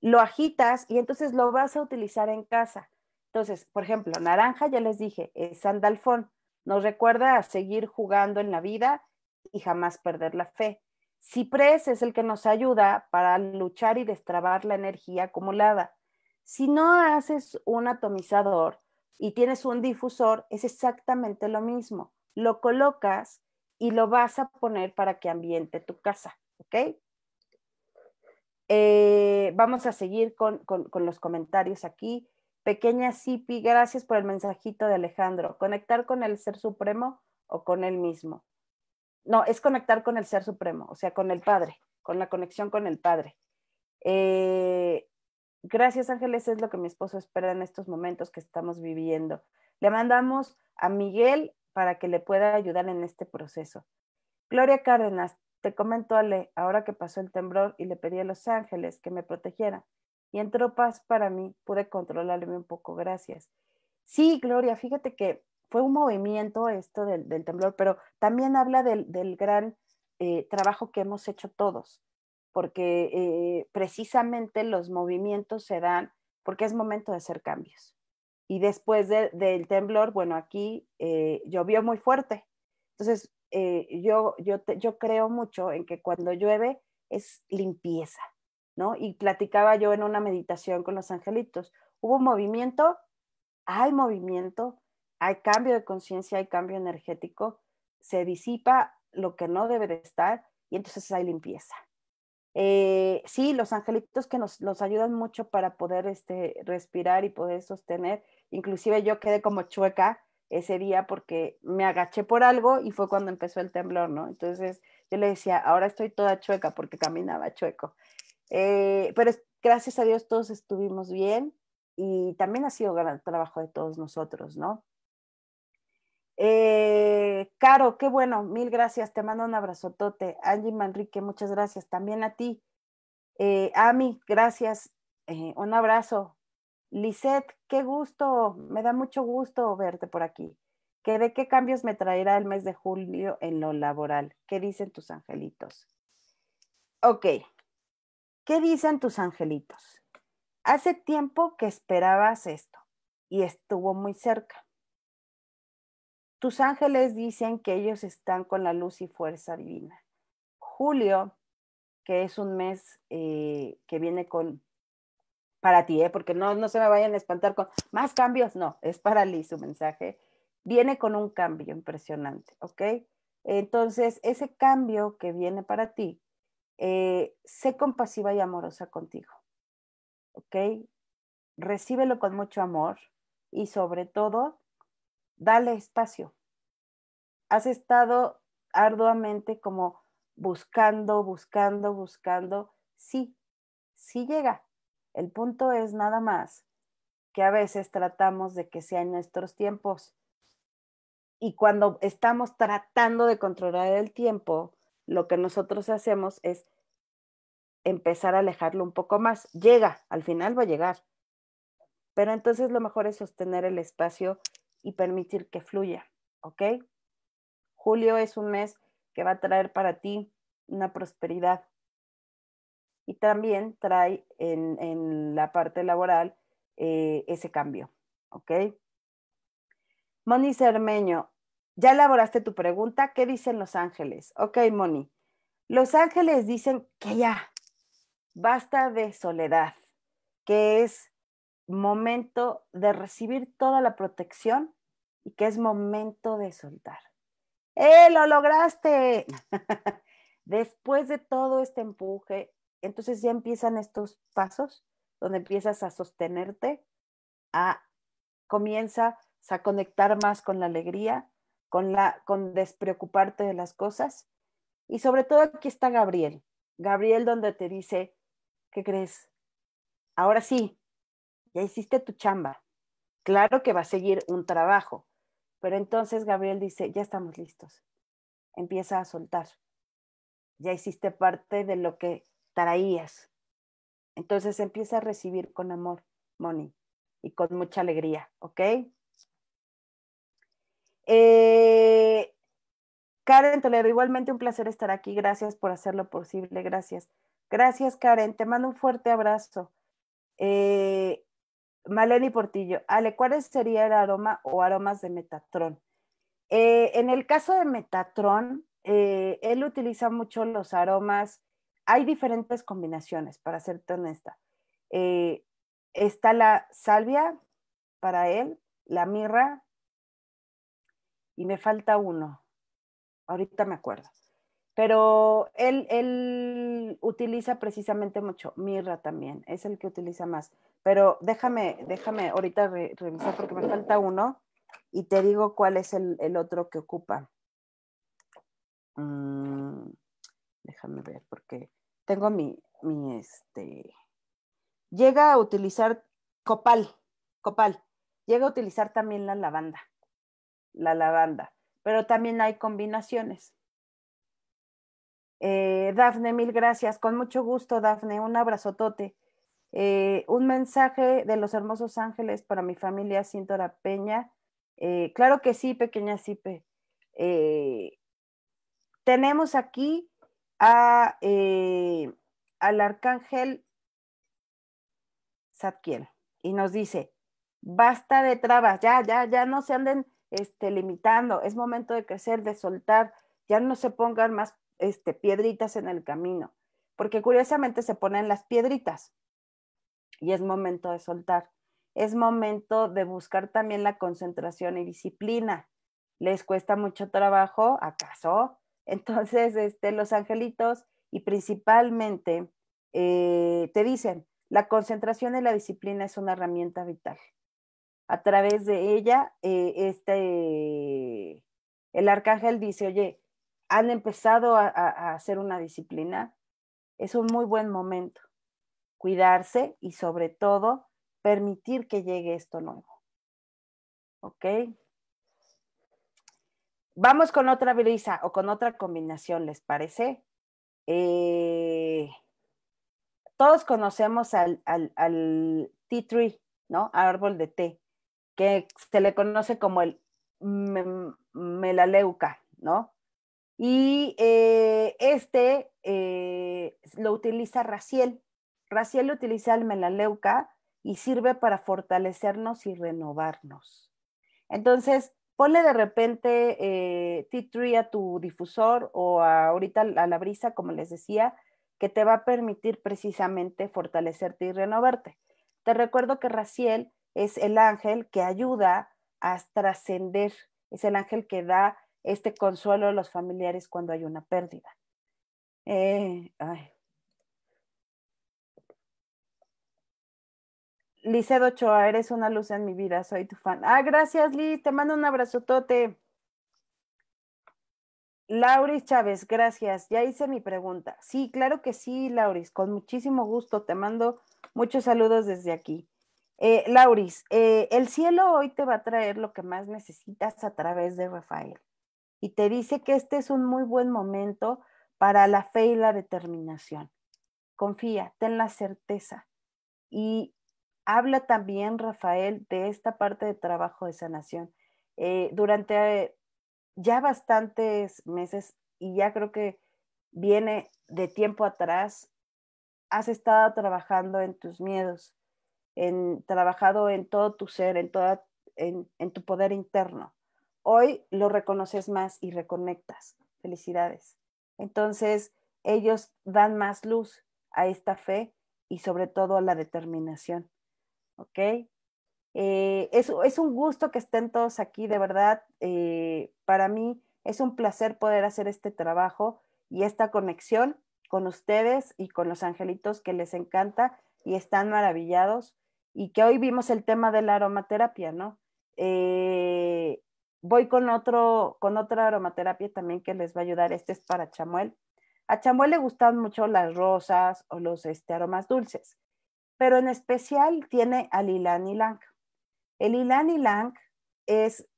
Lo agitas y entonces lo vas a utilizar en casa. Entonces, por ejemplo, naranja, ya les dije, es sandalfón. Nos recuerda a seguir jugando en la vida y jamás perder la fe. Ciprés es el que nos ayuda para luchar y destrabar la energía acumulada. Si no haces un atomizador y tienes un difusor, es exactamente lo mismo. Lo colocas y lo vas a poner para que ambiente tu casa, eh, vamos a seguir con, los comentarios aquí. Pequeña Sipi, gracias por el mensajito de Alejandro. Conectar con el Ser Supremo o con él mismo no, es conectar con el Ser Supremo, o sea, con el Padre, con la conexión con el Padre. Eh, gracias Ángeles, es lo que mi esposo espera en estos momentos que estamos viviendo. Le mandamos a Miguel para que le pueda ayudar en este proceso. Gloria Cárdenas, te comento Ale, ahora que pasó el temblor y le pedí a los ángeles que me protegieran y entró paz para mí, pude controlarme un poco, gracias. Sí, Gloria, fíjate que fue un movimiento esto del, temblor, pero también habla del, gran eh, trabajo que hemos hecho todos, porque eh, precisamente los movimientos se dan porque es momento de hacer cambios. Y después del temblor, bueno, aquí eh, llovió muy fuerte. Entonces, yo, yo, yo creo mucho en que cuando llueve es limpieza, ¿no? Y platicaba yo en una meditación con los angelitos. Hubo movimiento, hay movimiento, hay cambio de conciencia, hay cambio energético, se disipa lo que no debe de estar y entonces hay limpieza. Eh, sí, los angelitos que nos, nos, ayudan mucho para poder este, respirar y poder sostener. Inclusive yo quedé como chueca ese día porque me agaché por algo y fue cuando empezó el temblor, ¿no? Entonces yo le decía, ahora estoy toda chueca porque caminaba chueco. Eh, pero gracias a Dios todos estuvimos bien y también ha sido gran trabajo de todos nosotros, ¿no? Eh, Caro, qué bueno, mil gracias, te mando un abrazotote. Angie Manrique, muchas gracias también a ti. Eh, Ami, gracias, eh, un abrazo. Lisette, qué gusto, me da mucho gusto verte por aquí. ¿Qué de qué cambios me traerá el mes de julio en lo laboral? ¿Qué dicen tus angelitos? Ok, ¿qué dicen tus angelitos? Hace tiempo que esperabas esto y estuvo muy cerca tus ángeles dicen que ellos están con la luz y fuerza divina. Julio, que es un mes eh, que viene con, para ti, eh, porque no, no se me vayan a espantar con más cambios, no, es para Liz su mensaje, viene con un cambio impresionante, ¿ok? Entonces, ese cambio que viene para ti, eh, sé compasiva y amorosa contigo, ¿ok? Recíbelo con mucho amor y sobre todo, dale espacio. Has estado arduamente como buscando, buscando, buscando. Sí, sí llega. El punto es nada más que a veces tratamos de que sea en nuestros tiempos. Y cuando estamos tratando de controlar el tiempo, lo que nosotros hacemos es empezar a alejarlo un poco más. Llega, al final va a llegar. Pero entonces lo mejor es sostener el espacio y permitir que fluya, ¿ok? Julio es un mes que va a traer para ti una prosperidad y también trae en, la parte laboral eh, ese cambio, ¿ok? Moni Cermeño, ya elaboraste tu pregunta, ¿qué dicen los ángeles? Ok, Moni, los ángeles dicen que ya, basta de soledad, que es momento de recibir toda la protección y que es momento de soltar. ¡Eh, lo lograste! Después de todo este empuje, entonces ya empiezan estos pasos donde empiezas a sostenerte, a comienzas a conectar más con la alegría, con la con despreocuparte de las cosas y sobre todo aquí está Gabriel. Gabriel donde te dice, ¿qué crees? Ahora sí, ya hiciste tu chamba. Claro que va a seguir un trabajo, pero entonces Gabriel dice, ya estamos listos. Empieza a soltar. Ya hiciste parte de lo que traías. Entonces empieza a recibir con amor, Moni, y con mucha alegría, ¿ok? Eh, Karen Toledo, igualmente un placer estar aquí. Gracias por hacerlo posible. Gracias. Gracias, Karen. Te mando un fuerte abrazo. Eh, Maleni Portillo, Ale, ¿cuáles sería el aroma o aromas de Metatron? Eh, en el caso de Metatron, eh, él utiliza mucho los aromas. Hay diferentes combinaciones, para serte honesta. Eh, está la salvia para él, la mirra, y me falta uno. Ahorita me acuerdo. Pero él, él utiliza precisamente mucho. Mirra también, es el que utiliza más. Pero déjame, déjame ahorita revisar porque me falta uno y te digo cuál es el, otro que ocupa. Mm, déjame ver porque tengo mi, mi este. Llega a utilizar copal, copal. Llega a utilizar también la lavanda, la lavanda. Pero también hay combinaciones. Eh, Dafne, mil gracias. Con mucho gusto, Dafne. Un abrazotote. Eh, un mensaje de los hermosos ángeles para mi familia Cintora Peña. Eh, claro que sí, pequeña Sipe tenemos aquí al arcángel Zadkiel y nos dice, basta de trabas, ya, ya, ya no se anden este, limitando, es momento de crecer, de soltar, ya no se pongan más este, piedritas en el camino, porque curiosamente se ponen las piedritas y es momento de soltar, es momento de buscar también la concentración y disciplina. Les cuesta mucho trabajo, acaso. Entonces, este, los angelitos y principalmente eh, te dicen, la concentración y la disciplina es una herramienta vital. A través de ella, eh, este, el arcángel dice, oye, han empezado a, hacer una disciplina, es un muy buen momento. Cuidarse y sobre todo permitir que llegue esto nuevo. ¿Ok? Vamos con otra brisa o con otra combinación, ¿les parece? Eh, todos conocemos al, al, al, tea tree, ¿no? Árbol de té, que se le conoce como el melaleuca, ¿no? Y eh, este eh, lo utiliza Raciel. Raciel utiliza el melaleuca y sirve para fortalecernos y renovarnos. Entonces, ponle de repente eh, tree a tu difusor o ahorita a la brisa, como les decía, que te va a permitir precisamente fortalecerte y renovarte. Te recuerdo que Raciel es el ángel que ayuda a trascender, es el ángel que da este consuelo a los familiares cuando hay una pérdida. Eh, Licedo Ochoa, eres una luz en mi vida, soy tu fan. Ah, gracias, Liz, te mando un abrazotote. Lauris Chávez, gracias. Ya hice mi pregunta. Sí, claro que sí, Lauris, con muchísimo gusto. Te mando muchos saludos desde aquí. Eh, Lauris, eh, el cielo hoy te va a traer lo que más necesitas a través de Rafael y te dice que este es un muy buen momento para la fe y la determinación. Confía, ten la certeza. Y habla también, Rafael, de esta parte de trabajo de sanación. Eh, durante ya bastantes meses, y ya creo que viene de tiempo atrás, has estado trabajando en tus miedos, en trabajado en todo tu ser, en, toda, en, en tu poder interno hoy lo reconoces más y reconectas. Felicidades. Entonces, ellos dan más luz a esta fe y sobre todo a la determinación. ¿Ok? Eh, es, un gusto que estén todos aquí, de verdad. Eh, para mí es un placer poder hacer este trabajo y esta conexión con ustedes y con los angelitos que les encanta y están maravillados. Y que hoy vimos el tema de la aromaterapia, ¿no? Eh, voy con, otro, con otra aromaterapia también que les va a ayudar. Este es para chamuel. A chamuel le gustan mucho las rosas o los este, aromas dulces, pero en especial tiene al ilan ylang. El ilan ylang es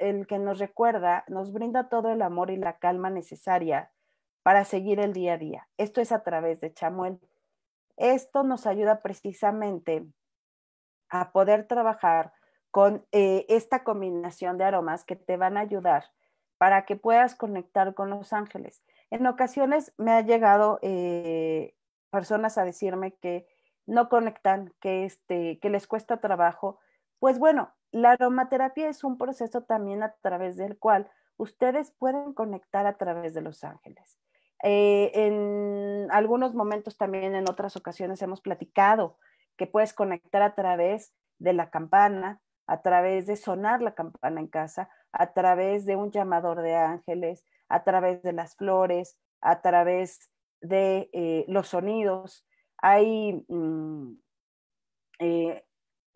el que nos recuerda, nos brinda todo el amor y la calma necesaria para seguir el día a día. Esto es a través de chamuel. Esto nos ayuda precisamente a poder trabajar con eh, esta combinación de aromas que te van a ayudar para que puedas conectar con los ángeles. En ocasiones me ha llegado eh, personas a decirme que no conectan, que, este, que les cuesta trabajo. Pues bueno, la aromaterapia es un proceso también a través del cual ustedes pueden conectar a través de los ángeles. Eh, en algunos momentos también, en otras ocasiones hemos platicado que puedes conectar a través de la campana, a través de sonar la campana en casa, a través de un llamador de ángeles, a través de las flores, a través de eh, los sonidos. Hay mm, eh,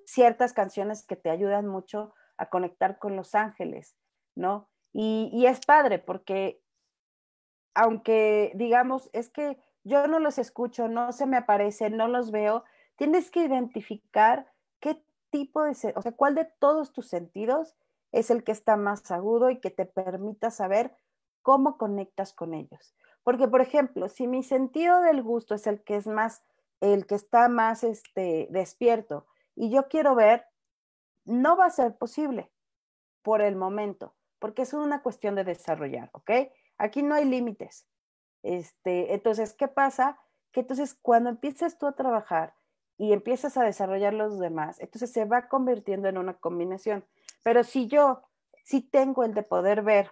ciertas canciones que te ayudan mucho a conectar con los ángeles, ¿no? Y, y, es padre porque, aunque digamos, es que yo no los escucho, no se me aparecen, no los veo, tienes que identificar tipo de, o sea, cuál de todos tus sentidos es el que está más agudo y que te permita saber cómo conectas con ellos. Porque, por ejemplo, si mi sentido del gusto es el que es más, el que está más este, despierto y yo quiero ver, no va a ser posible por el momento, porque es una cuestión de desarrollar, ¿ok? Aquí no hay límites. Este, entonces, ¿qué pasa? Que entonces cuando empiezas tú a trabajar y empiezas a desarrollar los demás, entonces se va convirtiendo en una combinación. Pero si yo si tengo el de poder ver,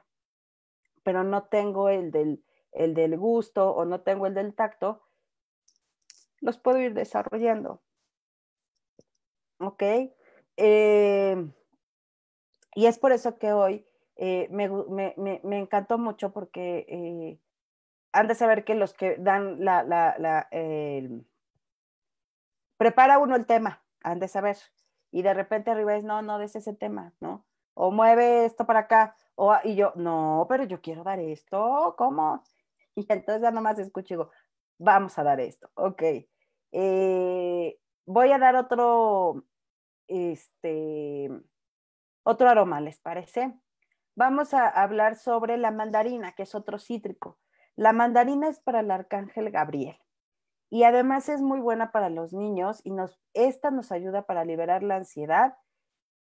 pero no tengo el del, el del gusto o no tengo el del tacto, los puedo ir desarrollando. ¿Ok? Em, y es por eso que hoy eh, me, me, encantó mucho porque eh, han de saber que los que dan la, la, prepara uno el tema, han de saber. Y de repente arriba es, no, no des ese tema, ¿no? O mueve esto para acá. O, ah", y yo, no, pero yo quiero dar esto, ¿cómo? Y entonces ya nomás escucho y digo, vamos a dar esto, ok. Eh, voy a dar otro, este, otro aroma, ¿les parece? Vamos a hablar sobre la mandarina, que es otro cítrico. La mandarina es para el arcángel Gabriel. Y además es muy buena para los niños y nos, esta nos ayuda para liberar la ansiedad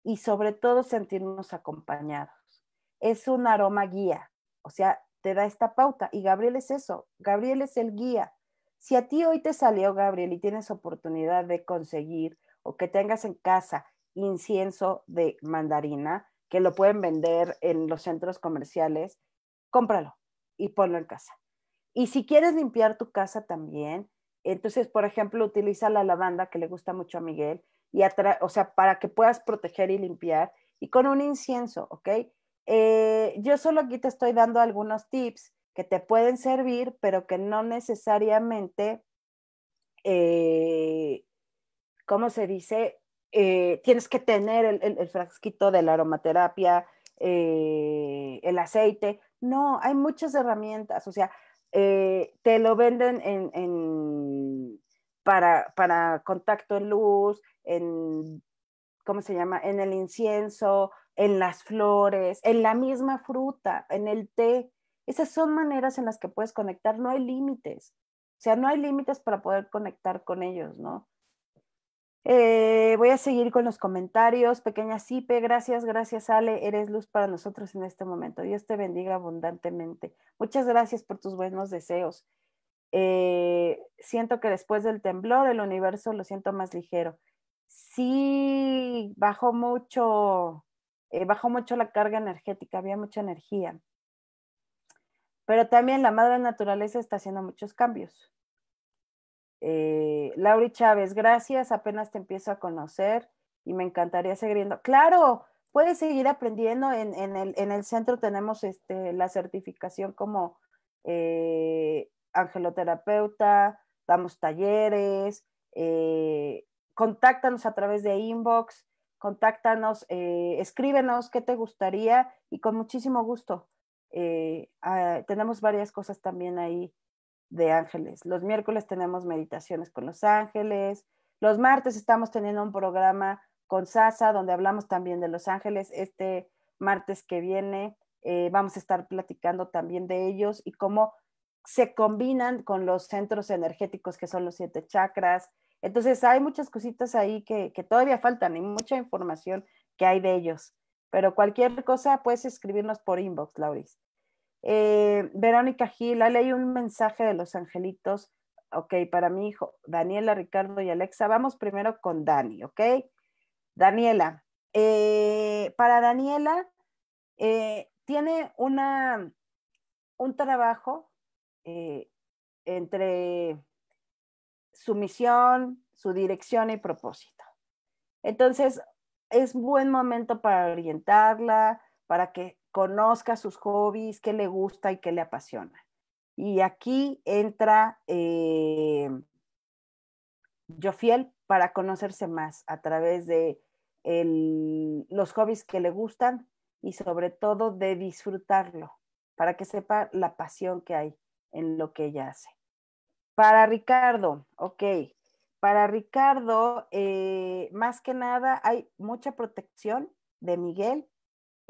y sobre todo sentirnos acompañados. Es un aroma guía, o sea, te da esta pauta y Gabriel es eso, Gabriel es el guía. Si a ti hoy te salió Gabriel y tienes oportunidad de conseguir o que tengas en casa incienso de mandarina, que lo pueden vender en los centros comerciales, cómpralo y ponlo en casa. Y si quieres limpiar tu casa también, entonces, por ejemplo, utiliza la lavanda que le gusta mucho a Miguel, y o sea, para que puedas proteger y limpiar, y con un incienso, ¿ok? Eh, yo solo aquí te estoy dando algunos tips que te pueden servir, pero que no necesariamente, eh, ¿cómo se dice? Eh, tienes que tener el, el, frasquito de la aromaterapia, el aceite. No, hay muchas herramientas. O sea, eh, te lo venden para, para, contacto en luz, en, ¿cómo se llama? En el incienso, en las flores, en la misma fruta, en el té. Esas son maneras en las que puedes conectar, no hay límites. O sea, no hay límites para poder conectar con ellos, ¿no? Eh, voy a seguir con los comentarios. Pequeña Sipe, gracias, gracias Ale, eres luz para nosotros en este momento. Dios te bendiga abundantemente. Muchas gracias por tus buenos deseos. Eh, siento que después del temblor el universo lo siento más ligero. Sí, bajó mucho, eh, bajó mucho la carga energética, había mucha energía. Pero también la madre naturaleza está haciendo muchos cambios. Eh, Lauri Chávez, gracias, apenas te empiezo a conocer y me encantaría seguir. Claro, puedes seguir aprendiendo. En, el, centro tenemos este, la certificación como eh, angeloterapeuta, damos talleres, eh, contáctanos a través de inbox, contáctanos, escríbenos qué te gustaría y con muchísimo gusto. Ah, tenemos varias cosas también ahí de ángeles. Los miércoles tenemos meditaciones con los ángeles. Los martes estamos teniendo un programa con Sasa donde hablamos también de los ángeles. Este martes que viene eh, vamos a estar platicando también de ellos y cómo se combinan con los centros energéticos que son los siete chakras. Entonces hay muchas cositas ahí que, que todavía faltan y mucha información que hay de ellos. Pero cualquier cosa puedes escribirnos por inbox, Lauris. Eh, Verónica Gil, leí un mensaje de los angelitos. Ok, para mi hijo, Daniela, Ricardo y Alexa. Vamos primero con Dani, ¿ok? Daniela, eh, para Daniela, eh, tiene una, un trabajo entre su misión, su dirección y propósito. Entonces, es buen momento para orientarla, para que conozca sus hobbies, qué le gusta y qué le apasiona. Y aquí entra eh, Jofiel para conocerse más a través de los hobbies que le gustan y sobre todo de disfrutarlo, para que sepa la pasión que hay en lo que ella hace. Para Ricardo, ok. Para Ricardo, eh, más que nada hay mucha protección de Miguel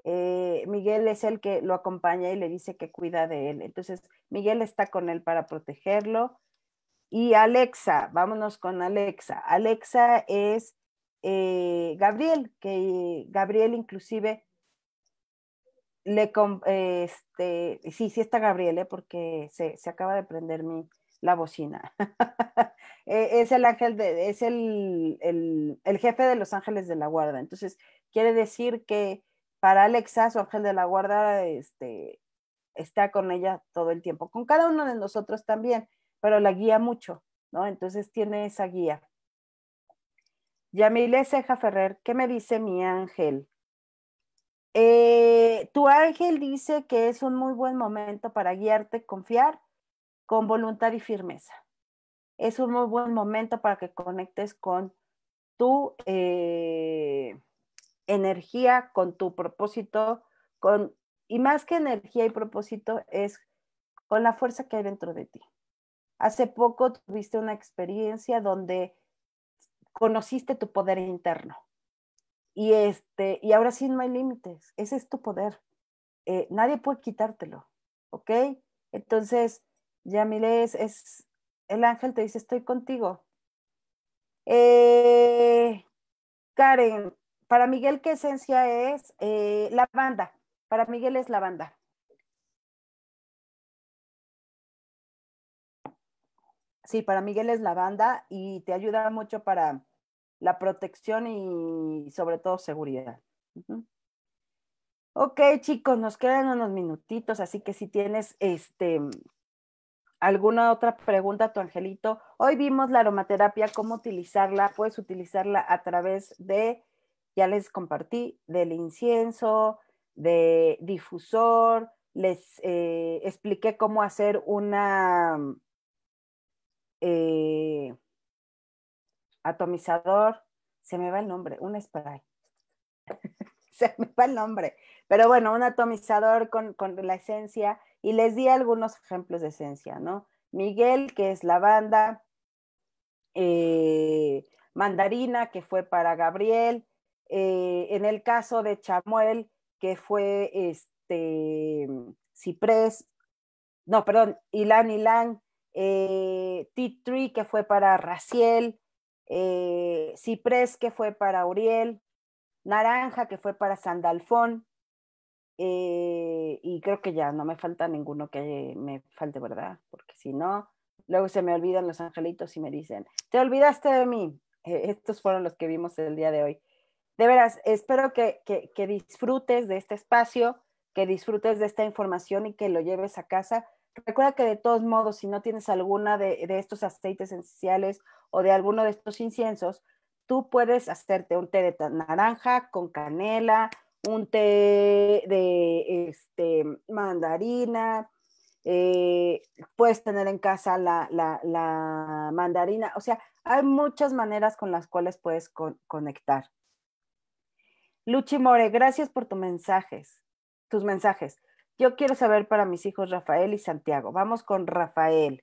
eh, Miguel es el que lo acompaña y le dice que cuida de él. Entonces, Miguel está con él para protegerlo. Y Alexa, vámonos con Alexa. Alexa es eh, Gabriel, que Gabriel inclusive le... Eh, este, sí, sí está Gabriel, porque se, acaba de prender mi, la bocina. es el ángel, de, es el, el jefe de los ángeles de la guarda. Entonces, quiere decir que para Alexa, su ángel de la guarda este, está con ella todo el tiempo, con cada uno de nosotros también, pero la guía mucho, ¿no? Entonces tiene esa guía. Yamile Ceja Ferrer, ¿qué me dice mi ángel? Eh, tu ángel dice que es un muy buen momento para guiarte, confiar con voluntad y firmeza. Es un muy buen momento para que conectes con tu eh, energía, con tu propósito, con, y más que energía y propósito es con la fuerza que hay dentro de ti. Hace poco tuviste una experiencia donde conociste tu poder interno. Y, este, y ahora sí no hay límites, ese es tu poder. Eh, nadie puede quitártelo, ¿ok? Entonces, ya es, es, el ángel te dice, estoy contigo. Eh, Karen, para Miguel, ¿qué esencia es eh, la banda? Para Miguel es la banda. Sí, para Miguel es la banda y te ayuda mucho para la protección y sobre todo seguridad. Ok, chicos, nos quedan unos minutitos, así que si tienes este alguna otra pregunta, tu angelito. Hoy vimos la aromaterapia, cómo utilizarla. Puedes utilizarla a través de ya les compartí, del incienso, de difusor, les eh, expliqué cómo hacer un eh, atomizador, se me va el nombre, un spray. se me va el nombre. Pero bueno, un atomizador con, la esencia y les di algunos ejemplos de esencia, ¿no? Miguel, que es lavanda, eh, mandarina, que fue para Gabriel, eh, en el caso de Chamuel, que fue este, Ciprés, no, perdón, Ilan Ilan, eh, T3, que fue para Raciel, eh, Ciprés, que fue para Uriel, Naranja, que fue para Sandalfón, eh, y creo que ya no me falta ninguno que me falte, ¿verdad? Porque si no, luego se me olvidan los angelitos y me dicen, te olvidaste de mí. estos fueron los que vimos el día de hoy de veras, espero que, disfrutes de este espacio, que disfrutes de esta información y que lo lleves a casa. Recuerda que de todos modos, si no tienes alguna de, estos aceites esenciales o de alguno de estos inciensos, tú puedes hacerte un té de naranja con canela, un té de este, mandarina, eh, puedes tener en casa la, mandarina, o sea, hay muchas maneras con las cuales puedes conectar. Luchi More, gracias por tus mensajes, tus mensajes. Yo quiero saber para mis hijos Rafael y Santiago. Vamos con Rafael.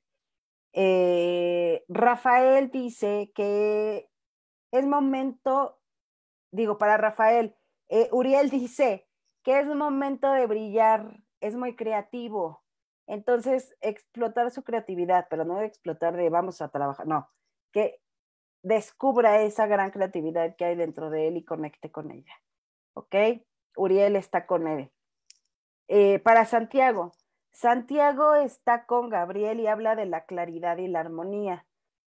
Eh, Rafael dice que es momento, digo, para Rafael, eh, Uriel dice que es momento de brillar, es muy creativo. Entonces, explotar su creatividad, pero no explotar de vamos a trabajar, no, que descubra esa gran creatividad que hay dentro de él y conecte con ella. ¿ok? Uriel está con él. Eh, para Santiago, Santiago está con Gabriel y habla de la claridad y la armonía.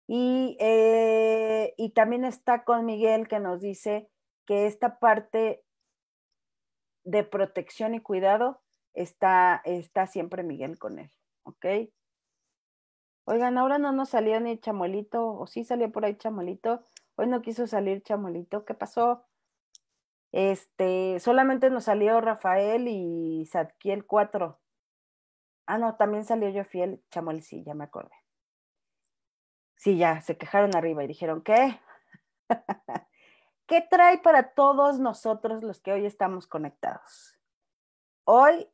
Y, eh, y también está con Miguel que nos dice que esta parte de protección y cuidado está, está siempre Miguel con él, ¿ok? Oigan, ahora no nos salió ni Chamuelito o sí salió por ahí Chamolito, hoy no quiso salir Chamolito, ¿qué pasó? Este, solamente nos salió Rafael y Sadkiel 4. Ah, no, también salió yo fiel, Chamuel, sí, ya me acordé. Sí, ya, se quejaron arriba y dijeron, ¿qué? ¿Qué trae para todos nosotros los que hoy estamos conectados? Hoy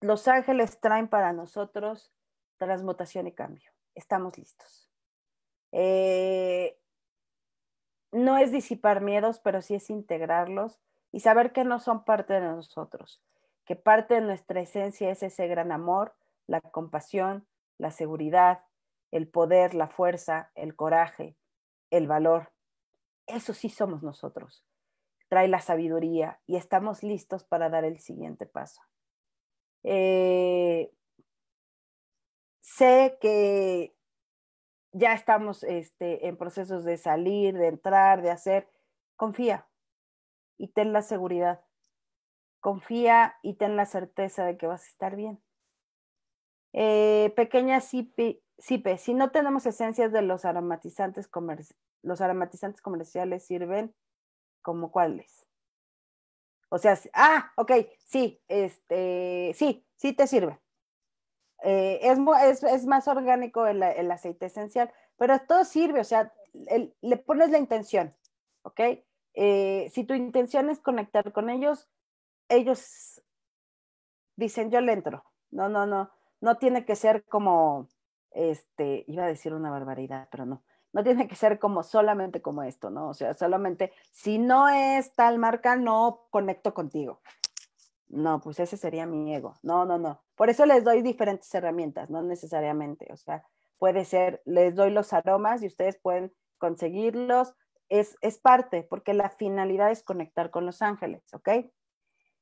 los ángeles traen para nosotros transmutación y cambio. Estamos listos. Eh, no es disipar miedos, pero sí es integrarlos y saber que no son parte de nosotros, que parte de nuestra esencia es ese gran amor, la compasión, la seguridad, el poder, la fuerza, el coraje, el valor. Eso sí somos nosotros. Trae la sabiduría y estamos listos para dar el siguiente paso. Eh, sé que ya estamos este, en procesos de salir, de entrar, de hacer. Confía, y ten la seguridad. Confía y ten la certeza de que vas a estar bien. Eh, pequeña sipe, si no tenemos esencias de los aromatizantes, los aromatizantes comerciales sirven como cuáles. O sea, ah, ok, sí, este, sí, sí te sirve. Eh, es, es, más orgánico el, aceite esencial, pero todo sirve, o sea, le pones la intención, ¿ok? Eh, si tu intención es conectar con ellos, ellos dicen, yo le entro. No, no, no, no tiene que ser como, este, iba a decir una barbaridad, pero no. No tiene que ser como solamente como esto, ¿no? O sea, solamente si no es tal marca, no conecto contigo. No, pues ese sería mi ego. No, no, no. Por eso les doy diferentes herramientas, no necesariamente. O sea, puede ser, les doy los aromas y ustedes pueden conseguirlos, es, es parte, porque la finalidad es conectar con los ángeles, ¿ok?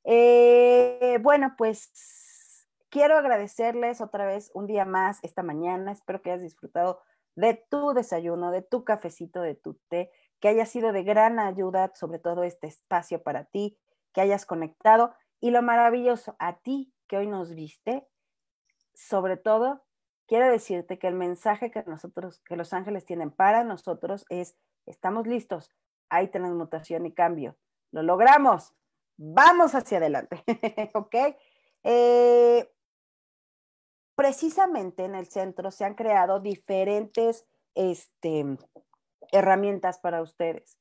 Eh, bueno, pues quiero agradecerles otra vez un día más esta mañana. Espero que hayas disfrutado de tu desayuno, de tu cafecito, de tu té, que haya sido de gran ayuda, sobre todo este espacio para ti, que hayas conectado y lo maravilloso a ti que hoy nos viste, sobre todo quiero decirte que el mensaje que nosotros, que los ángeles tienen para nosotros es Estamos listos. Hay transmutación y cambio. Lo logramos. Vamos hacia adelante. ¿Ok? Eh, precisamente en el centro se han creado diferentes este, herramientas para ustedes,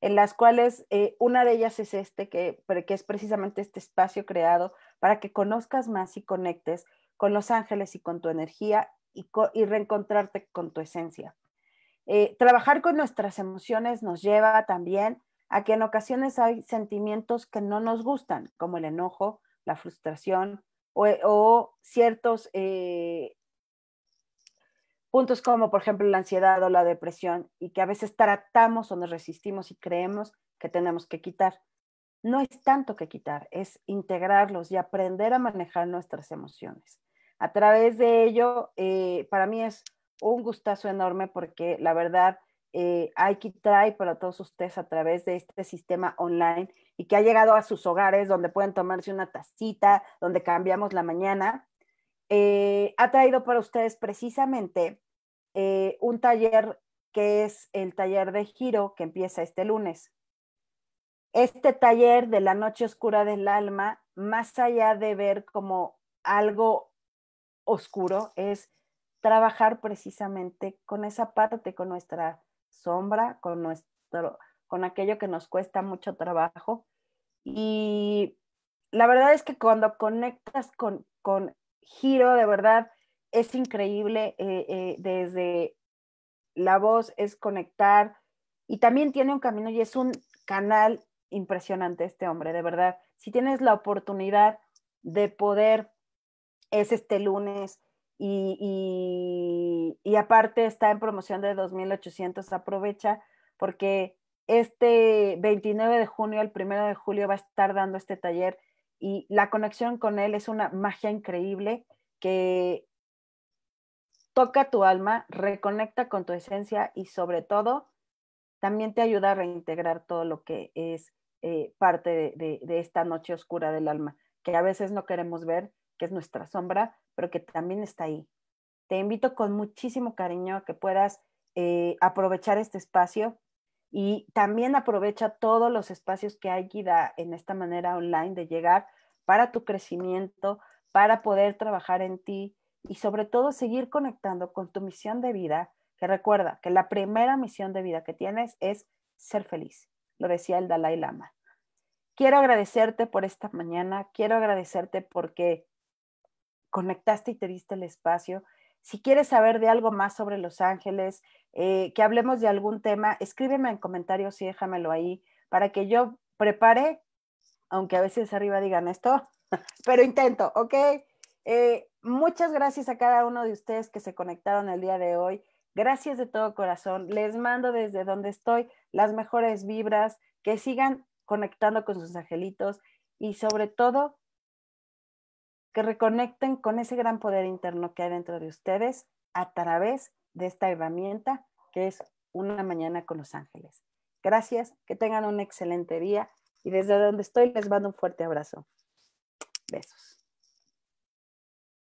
en las cuales eh, una de ellas es este, que, que es precisamente este espacio creado para que conozcas más y conectes con los ángeles y con tu energía y reencontrarte con tu esencia. Eh, trabajar con nuestras emociones nos lleva también a que en ocasiones hay sentimientos que no nos gustan, como el enojo, la frustración o, eh, ciertos eh, puntos como por ejemplo la ansiedad o la depresión y que a veces tratamos o nos resistimos y creemos que tenemos que quitar. No es tanto que quitar, es integrarlos y aprender a manejar nuestras emociones. A través de ello, para mí es un gustazo enorme porque la verdad hay eh, que trae para todos ustedes a través de este sistema online y que ha llegado a sus hogares donde pueden tomarse una tacita, donde cambiamos la mañana. Eh, ha traído para ustedes precisamente eh, un taller que es el taller de giro que empieza este lunes. Este taller de la noche oscura del alma, más allá de ver como algo oscuro, es trabajar precisamente con esa parte, con nuestra sombra, con, nuestro, con aquello que nos cuesta mucho trabajo. Y la verdad es que cuando conectas con, con Giro, de verdad, es increíble eh, eh, desde la voz, es conectar y también tiene un camino y es un canal impresionante este hombre, de verdad. Si tienes la oportunidad de poder, es este lunes, y, aparte está en promoción de 2.800, aprovecha porque este 29 de junio, el 1 de julio va a estar dando este taller y la conexión con él es una magia increíble que toca tu alma, reconecta con tu esencia y sobre todo también te ayuda a reintegrar todo lo que es eh, parte de, esta noche oscura del alma, que a veces no queremos ver, que es nuestra sombra, pero que también está ahí. Te invito con muchísimo cariño a que puedas eh, aprovechar este espacio y también aprovecha todos los espacios que hay Guida en esta manera online de llegar para tu crecimiento, para poder trabajar en ti y sobre todo seguir conectando con tu misión de vida, que recuerda que la primera misión de vida que tienes es ser feliz. Lo decía el Dalai Lama. Quiero agradecerte por esta mañana, quiero agradecerte porque conectaste y te diste el espacio. Si quieres saber de algo más sobre Los Ángeles, eh, que hablemos de algún tema, escríbeme en comentarios y déjamelo ahí para que yo prepare, aunque a veces arriba digan esto, pero intento, ¿ok? Eh, muchas gracias a cada uno de ustedes que se conectaron el día de hoy. Gracias de todo corazón. Les mando desde donde estoy las mejores vibras, que sigan conectando con sus angelitos y sobre todo que reconecten con ese gran poder interno que hay dentro de ustedes a través de esta herramienta que es una mañana con los ángeles. Gracias, que tengan un excelente día y desde donde estoy les mando un fuerte abrazo. Besos.